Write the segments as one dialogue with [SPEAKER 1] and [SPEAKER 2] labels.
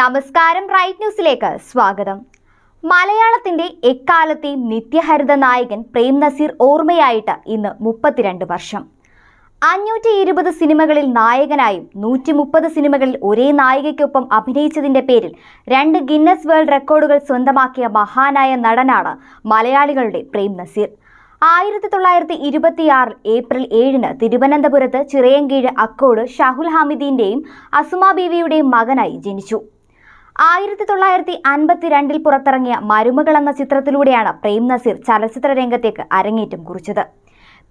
[SPEAKER 1] നമസ്കാരം റൈറ്റ് ന്യൂസിലേക്ക് സ്വാഗതം മലയാളത്തിന്റെ എക്കാലത്തെയും നിത്യഹരിത നായകൻ പ്രേം നസീർ ഓർമ്മയായിട്ട് ഇന്ന് മുപ്പത്തിരണ്ട് വർഷം അഞ്ഞൂറ്റി ഇരുപത് സിനിമകളിൽ നായകനായും നൂറ്റി മുപ്പത് സിനിമകളിൽ ഒരേ നായികയ്ക്കൊപ്പം അഭിനയിച്ചതിൻ്റെ പേരിൽ രണ്ട് ഗിന്നസ് വേൾഡ് റെക്കോർഡുകൾ സ്വന്തമാക്കിയ മഹാനായ നടനാണ് മലയാളികളുടെ പ്രേം നസീർ ആയിരത്തി തൊള്ളായിരത്തി ഇരുപത്തിയാറിൽ ഏപ്രിൽ ഏഴിന് തിരുവനന്തപുരത്ത് ചിറയങ്കീഴ് അക്കോട് ഷാഹുൽ ഹാമിദീൻ്റെയും അസുമ ബീവിയുടെയും മകനായി ജനിച്ചു ആയിരത്തി തൊള്ളായിരത്തി അൻപത്തിരണ്ടിൽ പുറത്തിറങ്ങിയ മരുമകൾ എന്ന ചിത്രത്തിലൂടെയാണ് പ്രേം നസീർ ചലച്ചിത്ര രംഗത്തേക്ക് അരങ്ങേറ്റം കുറിച്ചത്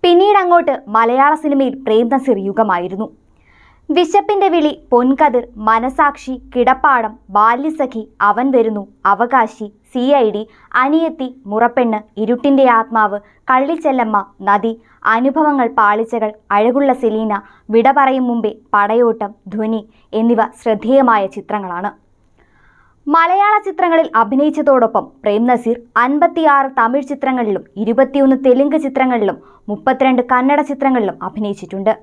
[SPEAKER 1] പിന്നീട് അങ്ങോട്ട് മലയാള സിനിമയിൽ പ്രേം നസീർ യുഗമായിരുന്നു വിശപ്പിന്റെ വിളി പൊൻകതിർ മനസാക്ഷി കിടപ്പാടം ബാല്യസഖി അവൻ വരുന്നു അവകാശി സി ഐ ഡി അനിയത്തി മുറപ്പെണ്ണ് ഇരുട്ടിന്റെ ആത്മാവ് കള്ളിച്ചെല്ലമ്മ നദി അനുഭവങ്ങൾ പാളിച്ചകൾ അഴകുള്ള സെലീന വിട പറയും മുമ്പേ പടയോട്ടം ധ്വനി എന്നിവ ശ്രദ്ധേയമായ ചിത്രങ്ങളാണ് മലയാള ചിത്രങ്ങളിൽ അഭിനയിച്ചതോടൊപ്പം പ്രേം നസീർ അൻപത്തിയാറ് തമിഴ് ചിത്രങ്ങളിലും ഇരുപത്തിയൊന്ന് തെലുങ്ക് ചിത്രങ്ങളിലും മുപ്പത്തിരണ്ട് കന്നഡ ചിത്രങ്ങളിലും അഭിനയിച്ചിട്ടുണ്ട്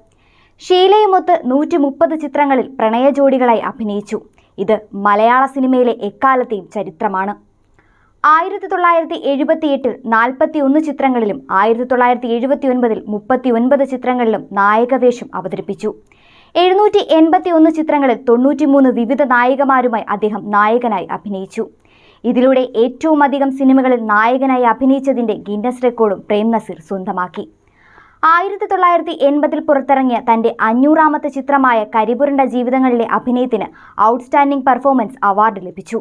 [SPEAKER 1] ഷീലയുമൊത്ത് നൂറ്റി മുപ്പത് ചിത്രങ്ങളിൽ പ്രണയ ജോഡികളായി അഭിനയിച്ചു ഇത് മലയാള സിനിമയിലെ എക്കാലത്തെയും ചരിത്രമാണ് ആയിരത്തി തൊള്ളായിരത്തി എഴുപത്തിയെട്ടിൽ നാൽപ്പത്തി ഒന്ന് ചിത്രങ്ങളിലും ആയിരത്തി തൊള്ളായിരത്തി എഴുപത്തി ഒൻപതിൽ മുപ്പത്തി ഒൻപത് ചിത്രങ്ങളിലും നായകവേഷം അവതരിപ്പിച്ചു എഴുന്നൂറ്റി എൺപത്തി ഒന്ന് ചിത്രങ്ങളിൽ തൊണ്ണൂറ്റിമൂന്ന് വിവിധ നായികമാരുമായി അദ്ദേഹം നായകനായി അഭിനയിച്ചു ഇതിലൂടെ ഏറ്റവുമധികം സിനിമകളിൽ നായകനായി അഭിനയിച്ചതിൻ്റെ ഗിന്നസ് റെക്കോർഡും പ്രേം സ്വന്തമാക്കി ആയിരത്തി തൊള്ളായിരത്തി എൺപതിൽ പുറത്തിറങ്ങിയ തന്റെ അഞ്ഞൂറാമത്തെ ചിത്രമായ കരിപുരണ്ട ജീവിതങ്ങളിലെ അഭിനയത്തിന് ഔട്ട്സ്റ്റാൻഡിംഗ് പെർഫോമൻസ് അവാർഡ് ലഭിച്ചു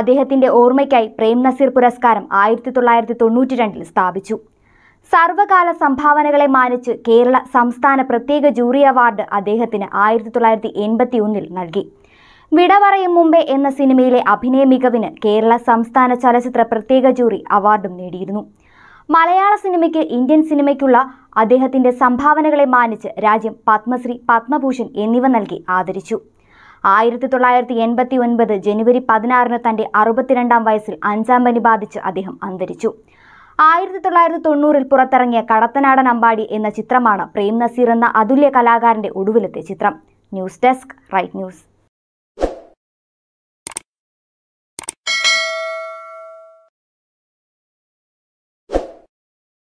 [SPEAKER 1] അദ്ദേഹത്തിന്റെ ഓർമ്മയ്ക്കായി പ്രേം നസീർ പുരസ്കാരം ആയിരത്തി തൊള്ളായിരത്തി തൊണ്ണൂറ്റി രണ്ടിൽ സ്ഥാപിച്ചു സർവകാല സംഭാവനകളെ മാനിച്ച് കേരള സംസ്ഥാന പ്രത്യേക ജൂറി അവാർഡ് അദ്ദേഹത്തിന് ആയിരത്തി തൊള്ളായിരത്തി എൺപത്തി ഒന്നിൽ നൽകി വിടവറയും മുമ്പേ എന്ന സിനിമയിലെ അഭിനയ മികവിന് കേരള സംസ്ഥാന ചലച്ചിത്ര പ്രത്യേക ജൂറി അവാർഡും നേടിയിരുന്നു മലയാള സിനിമയ്ക്ക് ഇന്ത്യൻ സിനിമയ്ക്കുള്ള അദ്ദേഹത്തിന്റെ സംഭാവനകളെ മാനിച്ച് രാജ്യം പത്മശ്രീ പത്മഭൂഷൺ എന്നിവ നൽകി ആദരിച്ചു ആയിരത്തി തൊള്ളായിരത്തി എൺപത്തി ഒൻപത് ജനുവരി പതിനാറിന് തന്റെ അറുപത്തിരണ്ടാം വയസ്സിൽ അഞ്ചാം പനി ബാധിച്ച് അദ്ദേഹം അന്തരിച്ചു ആയിരത്തി തൊള്ളായിരത്തി തൊണ്ണൂറിൽ പുറത്തിറങ്ങിയ കടത്തനാടൻ അമ്പാടി എന്ന ചിത്രമാണ് പ്രേം നസീർ എന്ന അതുല്യ കലാകാരന്റെ ഒടുവിലത്തെ ചിത്രം ന്യൂസ് ഡെസ്ക് റൈറ്റ് ന്യൂസ്